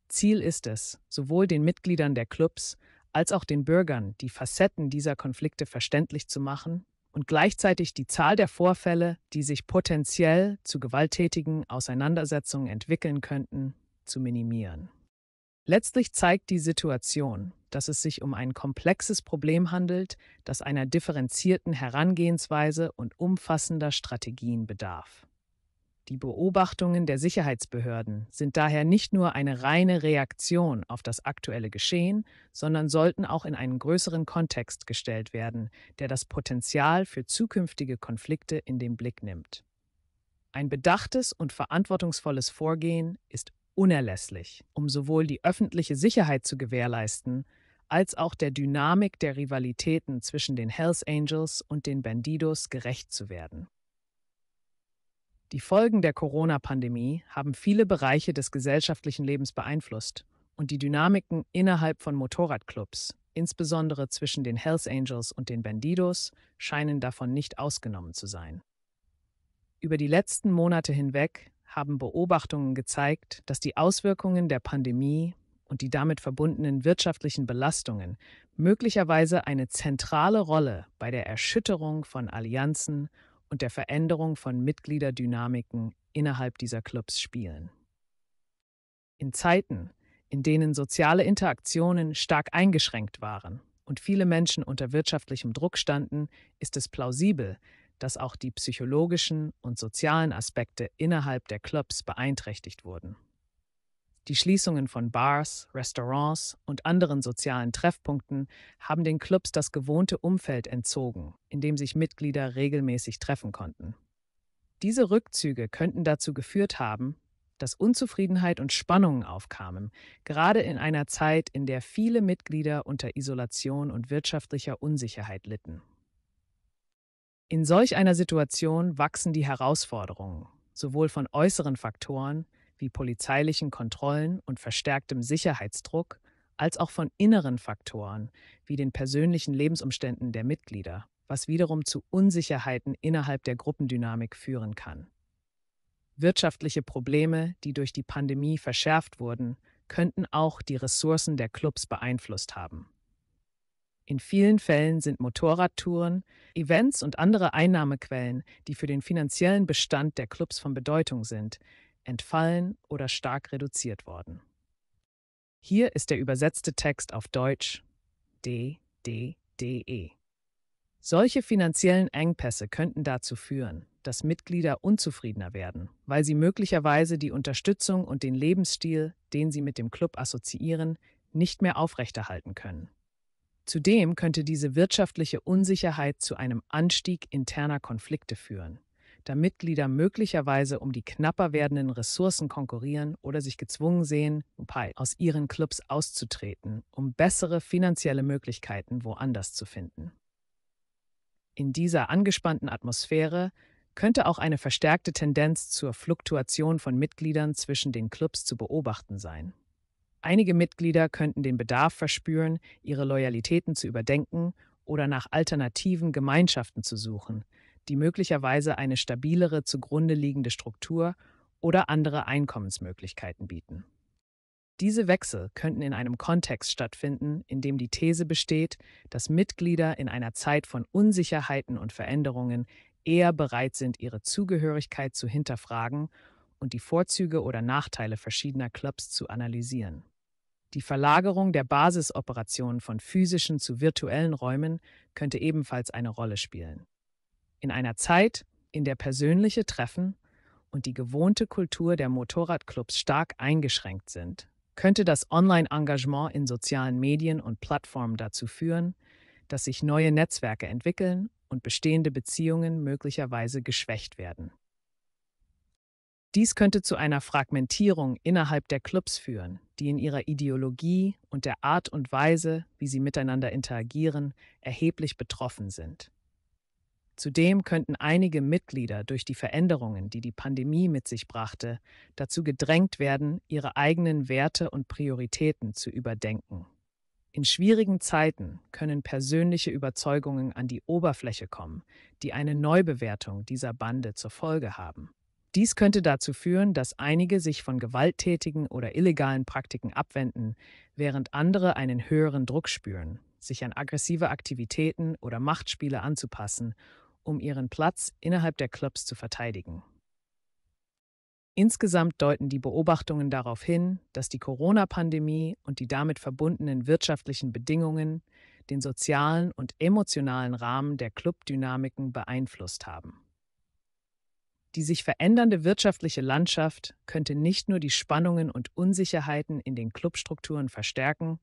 Speaker 1: Ziel ist es, sowohl den Mitgliedern der Clubs als auch den Bürgern die Facetten dieser Konflikte verständlich zu machen und gleichzeitig die Zahl der Vorfälle, die sich potenziell zu gewalttätigen Auseinandersetzungen entwickeln könnten, zu minimieren. Letztlich zeigt die Situation, dass es sich um ein komplexes Problem handelt, das einer differenzierten Herangehensweise und umfassender Strategien bedarf. Die Beobachtungen der Sicherheitsbehörden sind daher nicht nur eine reine Reaktion auf das aktuelle Geschehen, sondern sollten auch in einen größeren Kontext gestellt werden, der das Potenzial für zukünftige Konflikte in den Blick nimmt. Ein bedachtes und verantwortungsvolles Vorgehen ist unerlässlich, um sowohl die öffentliche Sicherheit zu gewährleisten, als auch der Dynamik der Rivalitäten zwischen den Hells Angels und den Bandidos gerecht zu werden. Die Folgen der Corona-Pandemie haben viele Bereiche des gesellschaftlichen Lebens beeinflusst und die Dynamiken innerhalb von Motorradclubs, insbesondere zwischen den Hells Angels und den Bandidos, scheinen davon nicht ausgenommen zu sein. Über die letzten Monate hinweg haben Beobachtungen gezeigt, dass die Auswirkungen der Pandemie und die damit verbundenen wirtschaftlichen Belastungen möglicherweise eine zentrale Rolle bei der Erschütterung von Allianzen und der Veränderung von Mitgliederdynamiken innerhalb dieser Clubs spielen. In Zeiten, in denen soziale Interaktionen stark eingeschränkt waren und viele Menschen unter wirtschaftlichem Druck standen, ist es plausibel, dass auch die psychologischen und sozialen Aspekte innerhalb der Clubs beeinträchtigt wurden. Die Schließungen von Bars, Restaurants und anderen sozialen Treffpunkten haben den Clubs das gewohnte Umfeld entzogen, in dem sich Mitglieder regelmäßig treffen konnten. Diese Rückzüge könnten dazu geführt haben, dass Unzufriedenheit und Spannungen aufkamen, gerade in einer Zeit, in der viele Mitglieder unter Isolation und wirtschaftlicher Unsicherheit litten. In solch einer Situation wachsen die Herausforderungen, sowohl von äußeren Faktoren wie polizeilichen Kontrollen und verstärktem Sicherheitsdruck, als auch von inneren Faktoren wie den persönlichen Lebensumständen der Mitglieder, was wiederum zu Unsicherheiten innerhalb der Gruppendynamik führen kann. Wirtschaftliche Probleme, die durch die Pandemie verschärft wurden, könnten auch die Ressourcen der Clubs beeinflusst haben. In vielen Fällen sind Motorradtouren, Events und andere Einnahmequellen, die für den finanziellen Bestand der Clubs von Bedeutung sind, entfallen oder stark reduziert worden. Hier ist der übersetzte Text auf Deutsch D, D, D, E. Solche finanziellen Engpässe könnten dazu führen, dass Mitglieder unzufriedener werden, weil sie möglicherweise die Unterstützung und den Lebensstil, den sie mit dem Club assoziieren, nicht mehr aufrechterhalten können. Zudem könnte diese wirtschaftliche Unsicherheit zu einem Anstieg interner Konflikte führen, da Mitglieder möglicherweise um die knapper werdenden Ressourcen konkurrieren oder sich gezwungen sehen, aus ihren Clubs auszutreten, um bessere finanzielle Möglichkeiten woanders zu finden. In dieser angespannten Atmosphäre könnte auch eine verstärkte Tendenz zur Fluktuation von Mitgliedern zwischen den Clubs zu beobachten sein. Einige Mitglieder könnten den Bedarf verspüren, ihre Loyalitäten zu überdenken oder nach alternativen Gemeinschaften zu suchen, die möglicherweise eine stabilere zugrunde liegende Struktur oder andere Einkommensmöglichkeiten bieten. Diese Wechsel könnten in einem Kontext stattfinden, in dem die These besteht, dass Mitglieder in einer Zeit von Unsicherheiten und Veränderungen eher bereit sind, ihre Zugehörigkeit zu hinterfragen und die Vorzüge oder Nachteile verschiedener Clubs zu analysieren. Die Verlagerung der Basisoperationen von physischen zu virtuellen Räumen könnte ebenfalls eine Rolle spielen in einer Zeit, in der persönliche Treffen und die gewohnte Kultur der Motorradclubs stark eingeschränkt sind, könnte das Online-Engagement in sozialen Medien und Plattformen dazu führen, dass sich neue Netzwerke entwickeln und bestehende Beziehungen möglicherweise geschwächt werden. Dies könnte zu einer Fragmentierung innerhalb der Clubs führen, die in ihrer Ideologie und der Art und Weise, wie sie miteinander interagieren, erheblich betroffen sind. Zudem könnten einige Mitglieder durch die Veränderungen, die die Pandemie mit sich brachte, dazu gedrängt werden, ihre eigenen Werte und Prioritäten zu überdenken. In schwierigen Zeiten können persönliche Überzeugungen an die Oberfläche kommen, die eine Neubewertung dieser Bande zur Folge haben. Dies könnte dazu führen, dass einige sich von gewalttätigen oder illegalen Praktiken abwenden, während andere einen höheren Druck spüren, sich an aggressive Aktivitäten oder Machtspiele anzupassen um ihren Platz innerhalb der Clubs zu verteidigen. Insgesamt deuten die Beobachtungen darauf hin, dass die Corona-Pandemie und die damit verbundenen wirtschaftlichen Bedingungen den sozialen und emotionalen Rahmen der Clubdynamiken beeinflusst haben. Die sich verändernde wirtschaftliche Landschaft könnte nicht nur die Spannungen und Unsicherheiten in den Clubstrukturen verstärken,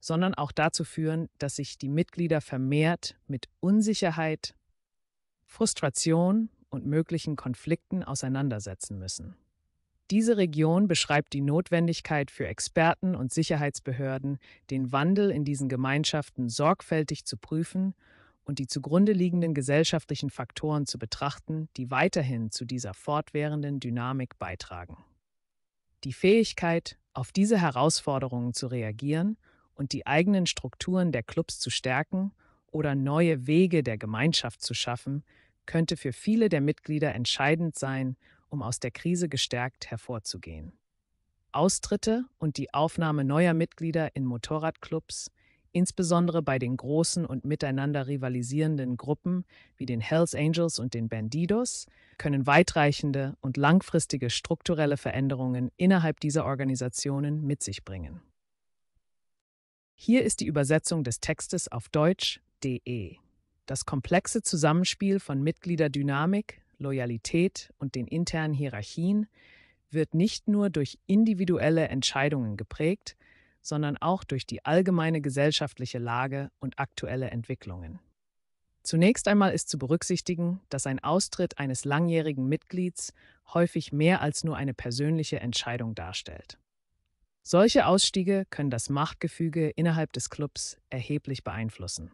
Speaker 1: sondern auch dazu führen, dass sich die Mitglieder vermehrt mit Unsicherheit, Frustration und möglichen Konflikten auseinandersetzen müssen. Diese Region beschreibt die Notwendigkeit für Experten und Sicherheitsbehörden, den Wandel in diesen Gemeinschaften sorgfältig zu prüfen und die zugrunde liegenden gesellschaftlichen Faktoren zu betrachten, die weiterhin zu dieser fortwährenden Dynamik beitragen. Die Fähigkeit, auf diese Herausforderungen zu reagieren und die eigenen Strukturen der Clubs zu stärken, oder neue Wege der Gemeinschaft zu schaffen, könnte für viele der Mitglieder entscheidend sein, um aus der Krise gestärkt hervorzugehen. Austritte und die Aufnahme neuer Mitglieder in Motorradclubs, insbesondere bei den großen und miteinander rivalisierenden Gruppen wie den Hells Angels und den Bandidos, können weitreichende und langfristige strukturelle Veränderungen innerhalb dieser Organisationen mit sich bringen. Hier ist die Übersetzung des Textes auf Deutsch de. Das komplexe Zusammenspiel von Mitgliederdynamik, Loyalität und den internen Hierarchien wird nicht nur durch individuelle Entscheidungen geprägt, sondern auch durch die allgemeine gesellschaftliche Lage und aktuelle Entwicklungen. Zunächst einmal ist zu berücksichtigen, dass ein Austritt eines langjährigen Mitglieds häufig mehr als nur eine persönliche Entscheidung darstellt. Solche Ausstiege können das Machtgefüge innerhalb des Clubs erheblich beeinflussen.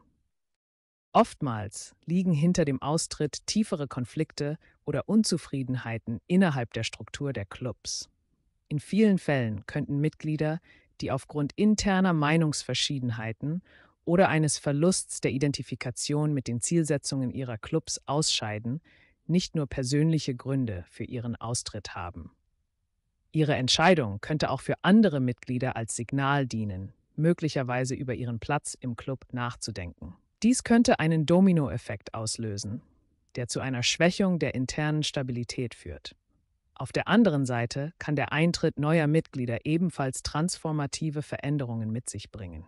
Speaker 1: Oftmals liegen hinter dem Austritt tiefere Konflikte oder Unzufriedenheiten innerhalb der Struktur der Clubs. In vielen Fällen könnten Mitglieder, die aufgrund interner Meinungsverschiedenheiten oder eines Verlusts der Identifikation mit den Zielsetzungen ihrer Clubs ausscheiden, nicht nur persönliche Gründe für ihren Austritt haben. Ihre Entscheidung könnte auch für andere Mitglieder als Signal dienen, möglicherweise über ihren Platz im Club nachzudenken. Dies könnte einen Dominoeffekt auslösen, der zu einer Schwächung der internen Stabilität führt. Auf der anderen Seite kann der Eintritt neuer Mitglieder ebenfalls transformative Veränderungen mit sich bringen.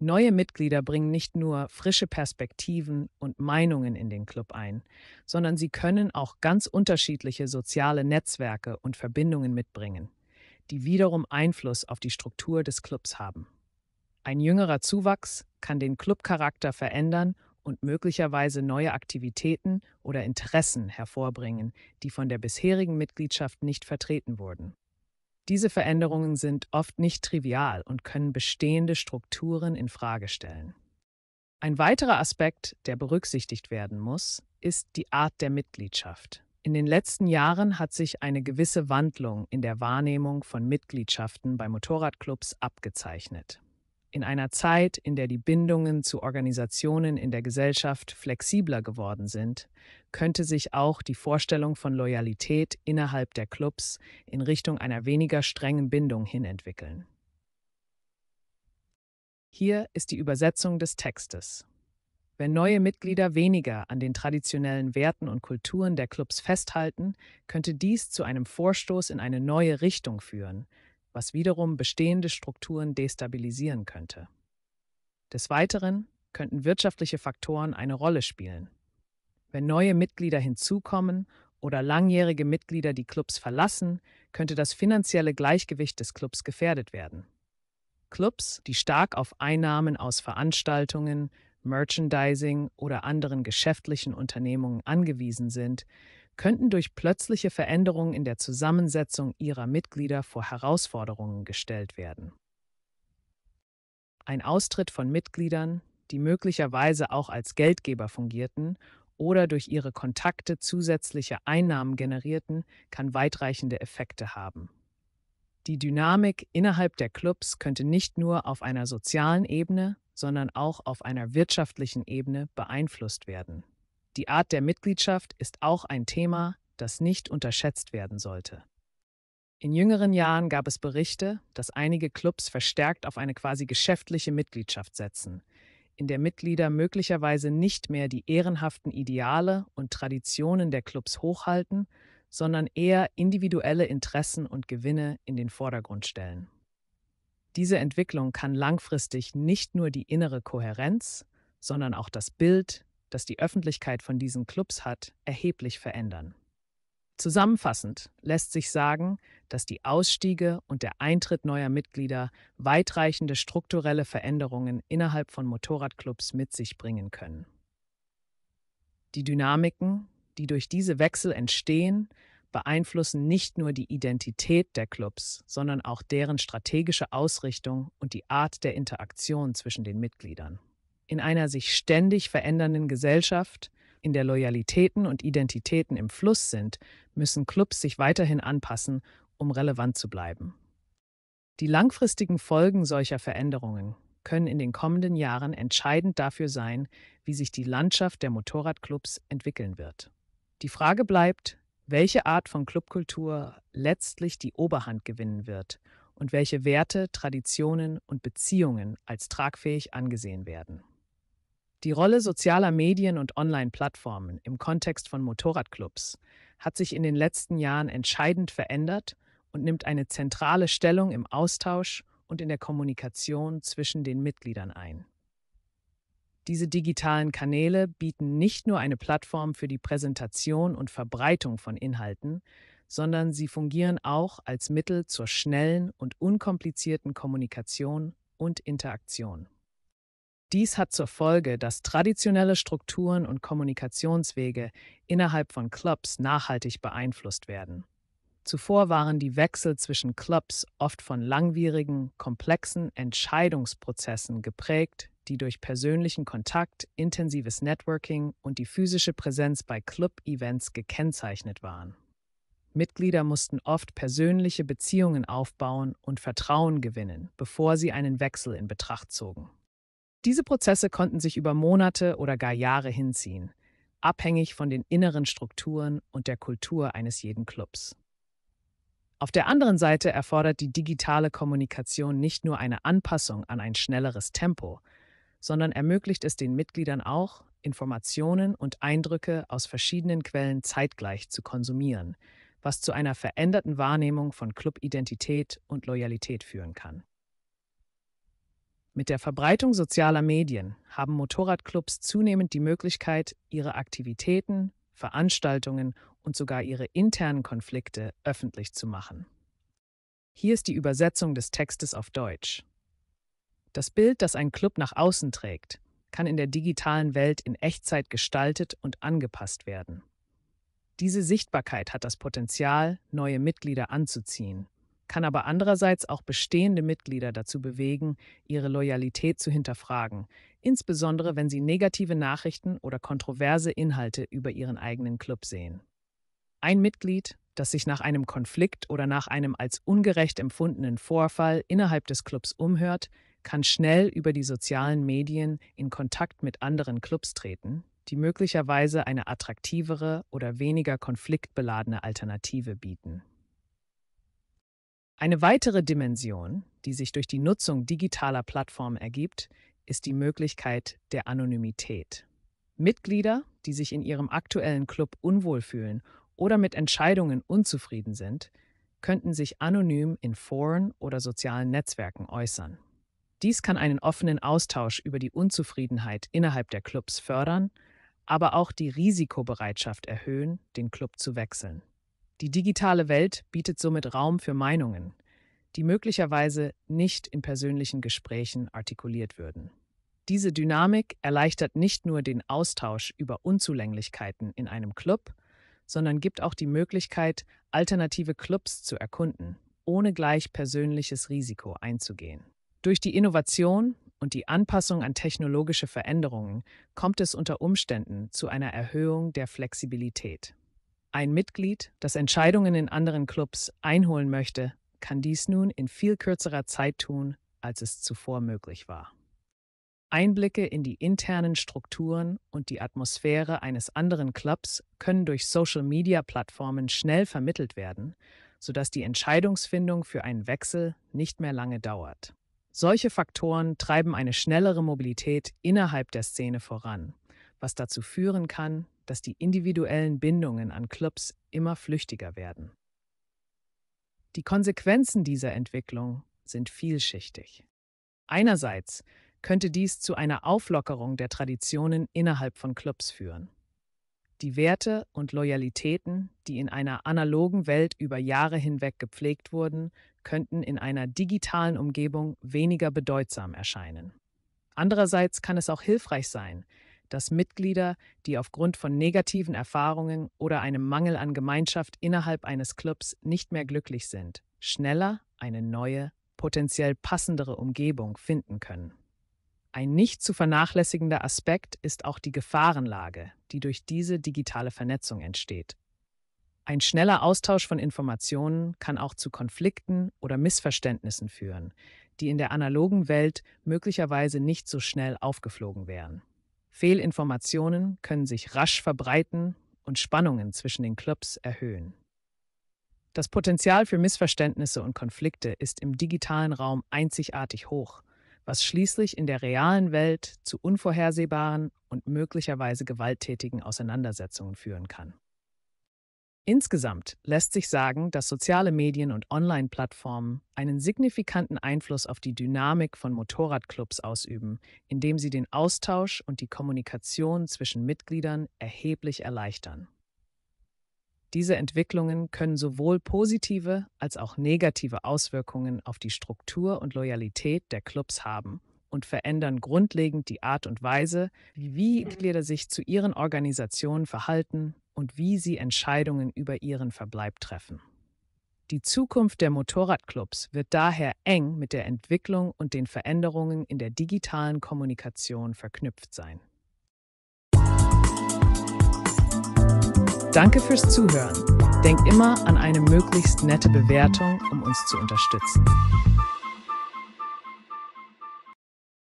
Speaker 1: Neue Mitglieder bringen nicht nur frische Perspektiven und Meinungen in den Club ein, sondern sie können auch ganz unterschiedliche soziale Netzwerke und Verbindungen mitbringen, die wiederum Einfluss auf die Struktur des Clubs haben. Ein jüngerer Zuwachs kann den Clubcharakter verändern und möglicherweise neue Aktivitäten oder Interessen hervorbringen, die von der bisherigen Mitgliedschaft nicht vertreten wurden. Diese Veränderungen sind oft nicht trivial und können bestehende Strukturen in Frage stellen. Ein weiterer Aspekt, der berücksichtigt werden muss, ist die Art der Mitgliedschaft. In den letzten Jahren hat sich eine gewisse Wandlung in der Wahrnehmung von Mitgliedschaften bei Motorradclubs abgezeichnet in einer Zeit, in der die Bindungen zu Organisationen in der Gesellschaft flexibler geworden sind, könnte sich auch die Vorstellung von Loyalität innerhalb der Clubs in Richtung einer weniger strengen Bindung hinentwickeln. Hier ist die Übersetzung des Textes. Wenn neue Mitglieder weniger an den traditionellen Werten und Kulturen der Clubs festhalten, könnte dies zu einem Vorstoß in eine neue Richtung führen, was wiederum bestehende Strukturen destabilisieren könnte. Des Weiteren könnten wirtschaftliche Faktoren eine Rolle spielen. Wenn neue Mitglieder hinzukommen oder langjährige Mitglieder die Clubs verlassen, könnte das finanzielle Gleichgewicht des Clubs gefährdet werden. Clubs, die stark auf Einnahmen aus Veranstaltungen, Merchandising oder anderen geschäftlichen Unternehmungen angewiesen sind, könnten durch plötzliche Veränderungen in der Zusammensetzung ihrer Mitglieder vor Herausforderungen gestellt werden. Ein Austritt von Mitgliedern, die möglicherweise auch als Geldgeber fungierten oder durch ihre Kontakte zusätzliche Einnahmen generierten, kann weitreichende Effekte haben. Die Dynamik innerhalb der Clubs könnte nicht nur auf einer sozialen Ebene, sondern auch auf einer wirtschaftlichen Ebene beeinflusst werden. Die Art der Mitgliedschaft ist auch ein Thema, das nicht unterschätzt werden sollte. In jüngeren Jahren gab es Berichte, dass einige Clubs verstärkt auf eine quasi geschäftliche Mitgliedschaft setzen, in der Mitglieder möglicherweise nicht mehr die ehrenhaften Ideale und Traditionen der Clubs hochhalten, sondern eher individuelle Interessen und Gewinne in den Vordergrund stellen. Diese Entwicklung kann langfristig nicht nur die innere Kohärenz, sondern auch das Bild, das die Öffentlichkeit von diesen Clubs hat, erheblich verändern. Zusammenfassend lässt sich sagen, dass die Ausstiege und der Eintritt neuer Mitglieder weitreichende strukturelle Veränderungen innerhalb von Motorradclubs mit sich bringen können. Die Dynamiken, die durch diese Wechsel entstehen, beeinflussen nicht nur die Identität der Clubs, sondern auch deren strategische Ausrichtung und die Art der Interaktion zwischen den Mitgliedern in einer sich ständig verändernden Gesellschaft, in der Loyalitäten und Identitäten im Fluss sind, müssen Clubs sich weiterhin anpassen, um relevant zu bleiben. Die langfristigen Folgen solcher Veränderungen können in den kommenden Jahren entscheidend dafür sein, wie sich die Landschaft der Motorradclubs entwickeln wird. Die Frage bleibt, welche Art von Clubkultur letztlich die Oberhand gewinnen wird und welche Werte, Traditionen und Beziehungen als tragfähig angesehen werden. Die Rolle sozialer Medien und Online-Plattformen im Kontext von Motorradclubs hat sich in den letzten Jahren entscheidend verändert und nimmt eine zentrale Stellung im Austausch und in der Kommunikation zwischen den Mitgliedern ein. Diese digitalen Kanäle bieten nicht nur eine Plattform für die Präsentation und Verbreitung von Inhalten, sondern sie fungieren auch als Mittel zur schnellen und unkomplizierten Kommunikation und Interaktion. Dies hat zur Folge, dass traditionelle Strukturen und Kommunikationswege innerhalb von Clubs nachhaltig beeinflusst werden. Zuvor waren die Wechsel zwischen Clubs oft von langwierigen, komplexen Entscheidungsprozessen geprägt, die durch persönlichen Kontakt, intensives Networking und die physische Präsenz bei Club-Events gekennzeichnet waren. Mitglieder mussten oft persönliche Beziehungen aufbauen und Vertrauen gewinnen, bevor sie einen Wechsel in Betracht zogen. Diese Prozesse konnten sich über Monate oder gar Jahre hinziehen, abhängig von den inneren Strukturen und der Kultur eines jeden Clubs. Auf der anderen Seite erfordert die digitale Kommunikation nicht nur eine Anpassung an ein schnelleres Tempo, sondern ermöglicht es den Mitgliedern auch, Informationen und Eindrücke aus verschiedenen Quellen zeitgleich zu konsumieren, was zu einer veränderten Wahrnehmung von Clubidentität und Loyalität führen kann. Mit der Verbreitung sozialer Medien haben Motorradclubs zunehmend die Möglichkeit, ihre Aktivitäten, Veranstaltungen und sogar ihre internen Konflikte öffentlich zu machen. Hier ist die Übersetzung des Textes auf Deutsch. Das Bild, das ein Club nach außen trägt, kann in der digitalen Welt in Echtzeit gestaltet und angepasst werden. Diese Sichtbarkeit hat das Potenzial, neue Mitglieder anzuziehen kann aber andererseits auch bestehende Mitglieder dazu bewegen, ihre Loyalität zu hinterfragen, insbesondere wenn sie negative Nachrichten oder kontroverse Inhalte über ihren eigenen Club sehen. Ein Mitglied, das sich nach einem Konflikt oder nach einem als ungerecht empfundenen Vorfall innerhalb des Clubs umhört, kann schnell über die sozialen Medien in Kontakt mit anderen Clubs treten, die möglicherweise eine attraktivere oder weniger konfliktbeladene Alternative bieten. Eine weitere Dimension, die sich durch die Nutzung digitaler Plattformen ergibt, ist die Möglichkeit der Anonymität. Mitglieder, die sich in ihrem aktuellen Club unwohl fühlen oder mit Entscheidungen unzufrieden sind, könnten sich anonym in Foren oder sozialen Netzwerken äußern. Dies kann einen offenen Austausch über die Unzufriedenheit innerhalb der Clubs fördern, aber auch die Risikobereitschaft erhöhen, den Club zu wechseln. Die digitale Welt bietet somit Raum für Meinungen, die möglicherweise nicht in persönlichen Gesprächen artikuliert würden. Diese Dynamik erleichtert nicht nur den Austausch über Unzulänglichkeiten in einem Club, sondern gibt auch die Möglichkeit, alternative Clubs zu erkunden, ohne gleich persönliches Risiko einzugehen. Durch die Innovation und die Anpassung an technologische Veränderungen kommt es unter Umständen zu einer Erhöhung der Flexibilität. Ein Mitglied, das Entscheidungen in anderen Clubs einholen möchte, kann dies nun in viel kürzerer Zeit tun, als es zuvor möglich war. Einblicke in die internen Strukturen und die Atmosphäre eines anderen Clubs können durch Social-Media-Plattformen schnell vermittelt werden, sodass die Entscheidungsfindung für einen Wechsel nicht mehr lange dauert. Solche Faktoren treiben eine schnellere Mobilität innerhalb der Szene voran, was dazu führen kann, dass die individuellen Bindungen an Clubs immer flüchtiger werden. Die Konsequenzen dieser Entwicklung sind vielschichtig. Einerseits könnte dies zu einer Auflockerung der Traditionen innerhalb von Clubs führen. Die Werte und Loyalitäten, die in einer analogen Welt über Jahre hinweg gepflegt wurden, könnten in einer digitalen Umgebung weniger bedeutsam erscheinen. Andererseits kann es auch hilfreich sein, dass Mitglieder, die aufgrund von negativen Erfahrungen oder einem Mangel an Gemeinschaft innerhalb eines Clubs nicht mehr glücklich sind, schneller eine neue, potenziell passendere Umgebung finden können. Ein nicht zu vernachlässigender Aspekt ist auch die Gefahrenlage, die durch diese digitale Vernetzung entsteht. Ein schneller Austausch von Informationen kann auch zu Konflikten oder Missverständnissen führen, die in der analogen Welt möglicherweise nicht so schnell aufgeflogen wären. Fehlinformationen können sich rasch verbreiten und Spannungen zwischen den Clubs erhöhen. Das Potenzial für Missverständnisse und Konflikte ist im digitalen Raum einzigartig hoch, was schließlich in der realen Welt zu unvorhersehbaren und möglicherweise gewalttätigen Auseinandersetzungen führen kann. Insgesamt lässt sich sagen, dass soziale Medien und Online-Plattformen einen signifikanten Einfluss auf die Dynamik von Motorradclubs ausüben, indem sie den Austausch und die Kommunikation zwischen Mitgliedern erheblich erleichtern. Diese Entwicklungen können sowohl positive als auch negative Auswirkungen auf die Struktur und Loyalität der Clubs haben und verändern grundlegend die Art und Weise, wie mhm. Mitglieder sich zu ihren Organisationen verhalten und wie sie Entscheidungen über ihren Verbleib treffen. Die Zukunft der Motorradclubs wird daher eng mit der Entwicklung und den Veränderungen in der digitalen Kommunikation verknüpft sein. Danke fürs Zuhören. Denk immer an eine möglichst nette Bewertung, um uns zu unterstützen.